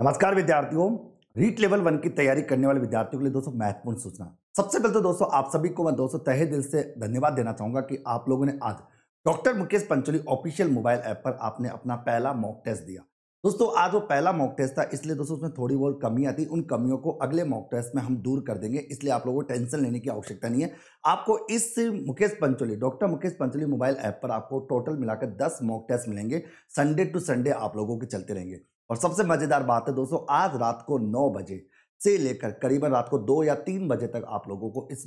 नमस्कार विद्यार्थियों REET level one की तैयारी करने वाले विद्यार्थियों के लिए दोस्तों महत्वपूर्ण सूचना सबसे पहले तो दोस्तों आप सभी को मैं दोस्तों तहे दिल से धन्यवाद देना चाहूंगा कि आप लोगों ने आज doctor Mukesh Pancholi official mobile app पर आपने अपना पहला मॉक टेस्ट दिया दोस्तों आज वो पहला मॉक टेस्ट था इसलिए दोस्तों उसमें थोड़ी बहुत कमी आती उन कमियों को अगले मॉक टेस्ट में हम दूर कर देंगे इसलिए आप लोगों को टेंशन लेने की आवश्यकता नहीं है आपको इस Mukesh Pancholi doctor Mukesh Pancholi mobile app पर आपको टोटल मिलाकर दस मॉक टेस्ट मिलेंगे संडे टू संडे आप लोगों के चलते रहेंगे और सबसे मज़ेदार बात है दोस्तों आज रात को नौ बजे से लेकर करीबन रात को दो या तीन बजे तक आप लोगों को इस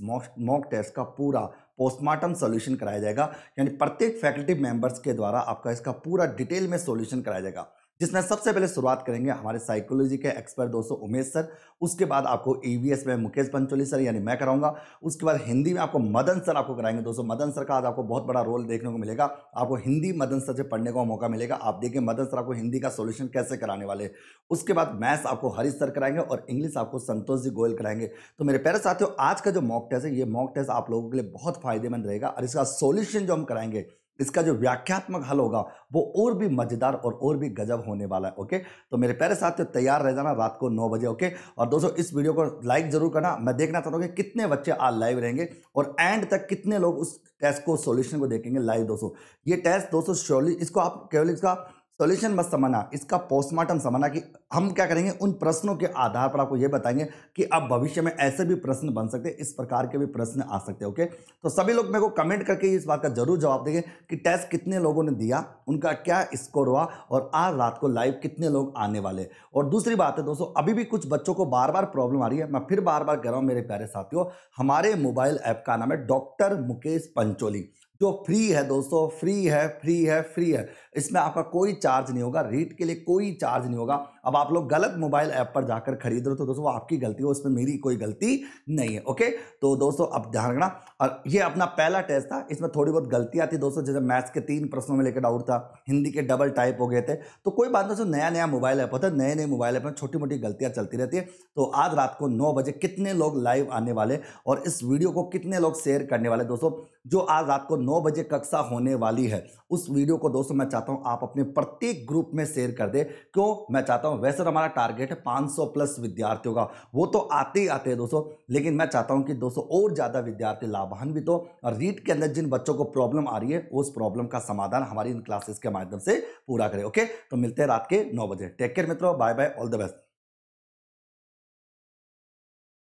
मॉक टेस्ट का पूरा पोस्टमार्टम सॉल्यूशन कराया जाएगा यानी प्रत्येक फैकल्टी मेंबर्स के द्वारा आपका इसका पूरा डिटेल में सॉल्यूशन कराया जाएगा जिसमें सबसे पहले शुरुआत करेंगे हमारे साइकोलॉजी के एक्सपर्ट दोस्तों उमेश सर उसके बाद आपको ईवीएस में मुकेश पंचोली सर यानी मैं कराऊंगा उसके बाद हिंदी में आपको मदन सर आपको कराएंगे दोस्तों मदन सर का आज आपको बहुत बड़ा रोल देखने को मिलेगा आपको हिंदी मदन सर से पढ़ने का मौका मिलेगा आप देखिए मदन सर आपको हिंदी का सोल्यूशन कैसे कराने वाले उसके बाद मैथ्स आपको हरीश सर कराएंगे और इंग्लिश आपको संतोष जी गोयल कराएंगे तो मेरे पैर साथियों आज का जो मॉक टेस्ट है ये मॉक टेस्ट आप लोगों के लिए बहुत फायदेमंद रहेगा और इसका सोल्यूशन जो हम कराएंगे इसका जो व्याख्यात्मक हल होगा वो और भी मज़ेदार और और भी गजब होने वाला है ओके तो मेरे प्यारे साथ तैयार रह जाना रात को नौ बजे ओके और दोस्तों इस वीडियो को लाइक जरूर करना मैं देखना चाहता हूँ कि कितने बच्चे आज लाइव रहेंगे और एंड तक कितने लोग उस टेस्ट को सोल्यूशन को देखेंगे लाइव दोस्तों ये टेस्ट दोस्तों श्योरली इसको आप केवल इसका सोल्यूशन मत समझना इसका पोस्टमार्टम समझना कि हम क्या करेंगे उन प्रश्नों के आधार पर आपको ये बताएंगे कि अब भविष्य में ऐसे भी प्रश्न बन सकते हैं इस प्रकार के भी प्रश्न आ सकते हैं ओके तो सभी लोग मेरे को कमेंट करके इस बात का जरूर जवाब देंगे कि टेस्ट कितने लोगों ने दिया उनका क्या स्कोर हुआ और आज रात को लाइव कितने लोग आने वाले और दूसरी बात है दोस्तों अभी भी कुछ बच्चों को बार बार प्रॉब्लम आ रही है मैं फिर बार बार कह रहा हूँ मेरे प्यारे साथियों हमारे मोबाइल ऐप का नाम है डॉक्टर मुकेश पंचोली जो फ्री है दोस्तों फ्री है फ्री है फ्री है इसमें आपका कोई चार्ज नहीं होगा रीट के लिए कोई चार्ज नहीं होगा अब आप लोग गलत मोबाइल ऐप पर जाकर खरीद रहे हो तो दोस्तों वो आपकी गलती हो उसमें मेरी कोई गलती नहीं है ओके तो दोस्तों अब ध्यान रखना और ये अपना पहला टेस्ट था इसमें थोड़ी बहुत गलती थी दोस्तों जैसे मैथ्स के तीन प्रश्नों में लेकर डाउट था हिंदी के डबल टाइप हो गए थे तो कोई बात दोस्तों नया नया मोबाइल ऐप होता है नए नए मोबाइल ऐप में छोटी मोटी गलतियाँ चलती रहती है तो आज रात को नौ बजे कितने लोग लाइव आने वाले और इस वीडियो को कितने लोग शेयर करने वाले दोस्तों जो आज रात को नौ बजे कक्षा होने वाली है उस वीडियो को दोस्तों मैं चाहता हूँ आप अपने प्रत्येक ग्रुप में शेयर कर दे क्यों मैं चाहता हूँ हूँ वैसे तो हमारा टारगेट है 500 प्लस विद्यार्थियों का वो तो आते ही आते हैं दोस्तों लेकिन मैं चाहता हूँ कि दोस्तों और ज़्यादा विद्यार्थी लाभान्वित हो और रीट के अंदर जिन बच्चों को प्रॉब्लम आ रही है उस प्रॉब्लम का समाधान हमारी इन क्लासेस के माध्यम से पूरा करें ओके तो मिलते हैं रात के नौ बजे टेक केयर मित्रों bye bye all the best